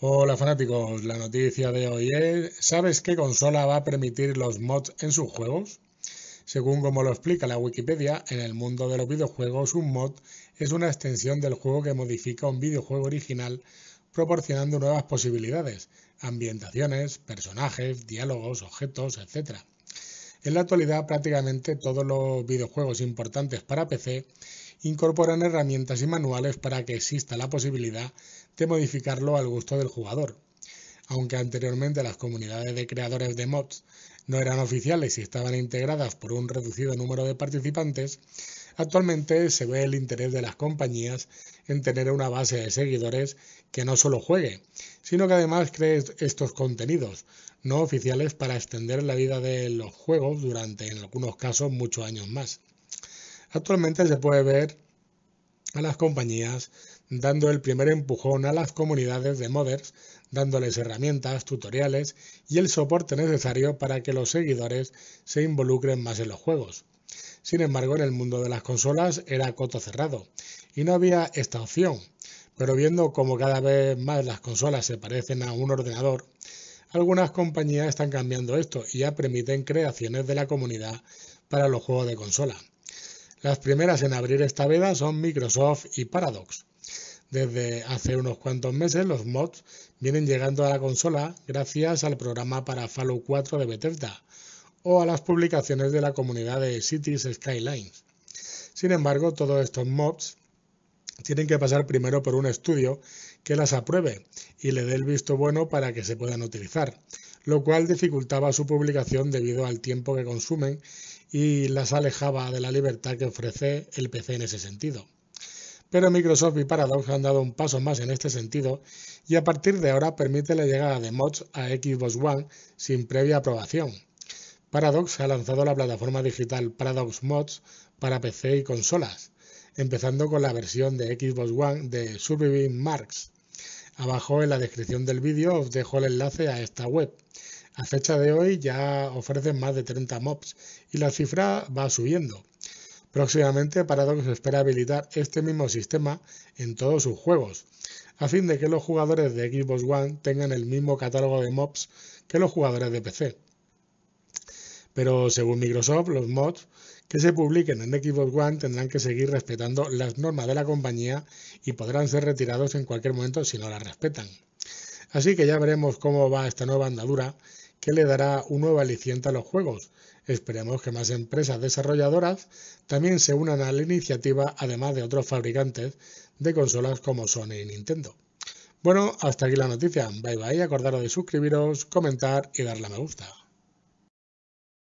Hola fanáticos, la noticia de hoy es, ¿sabes qué consola va a permitir los mods en sus juegos? Según como lo explica la Wikipedia, en el mundo de los videojuegos un mod es una extensión del juego que modifica un videojuego original proporcionando nuevas posibilidades, ambientaciones, personajes, diálogos, objetos, etc. En la actualidad prácticamente todos los videojuegos importantes para PC incorporan herramientas y manuales para que exista la posibilidad de modificarlo al gusto del jugador. Aunque anteriormente las comunidades de creadores de mods no eran oficiales y estaban integradas por un reducido número de participantes, actualmente se ve el interés de las compañías en tener una base de seguidores que no solo juegue, sino que además cree estos contenidos no oficiales para extender la vida de los juegos durante en algunos casos muchos años más. Actualmente se puede ver a las compañías dando el primer empujón a las comunidades de modders, dándoles herramientas, tutoriales y el soporte necesario para que los seguidores se involucren más en los juegos. Sin embargo, en el mundo de las consolas era coto cerrado y no había esta opción, pero viendo como cada vez más las consolas se parecen a un ordenador, algunas compañías están cambiando esto y ya permiten creaciones de la comunidad para los juegos de consola. Las primeras en abrir esta veda son Microsoft y Paradox. Desde hace unos cuantos meses los mods vienen llegando a la consola gracias al programa para Fallout 4 de Bethesda o a las publicaciones de la comunidad de Cities Skylines. Sin embargo, todos estos mods tienen que pasar primero por un estudio que las apruebe y le dé el visto bueno para que se puedan utilizar lo cual dificultaba su publicación debido al tiempo que consumen y las alejaba de la libertad que ofrece el PC en ese sentido. Pero Microsoft y Paradox han dado un paso más en este sentido y a partir de ahora permite la llegada de mods a Xbox One sin previa aprobación. Paradox ha lanzado la plataforma digital Paradox Mods para PC y consolas, empezando con la versión de Xbox One de Surviving Marks. Abajo en la descripción del vídeo os dejo el enlace a esta web. A fecha de hoy ya ofrecen más de 30 mobs y la cifra va subiendo. Próximamente Paradox espera habilitar este mismo sistema en todos sus juegos, a fin de que los jugadores de Xbox One tengan el mismo catálogo de mobs que los jugadores de PC. Pero según Microsoft, los mods que se publiquen en Xbox One tendrán que seguir respetando las normas de la compañía y podrán ser retirados en cualquier momento si no las respetan. Así que ya veremos cómo va esta nueva andadura que le dará un nuevo aliciente a los juegos. Esperemos que más empresas desarrolladoras también se unan a la iniciativa, además de otros fabricantes de consolas como Sony y Nintendo. Bueno, hasta aquí la noticia. Bye bye, acordaros de suscribiros, comentar y darle a me gusta.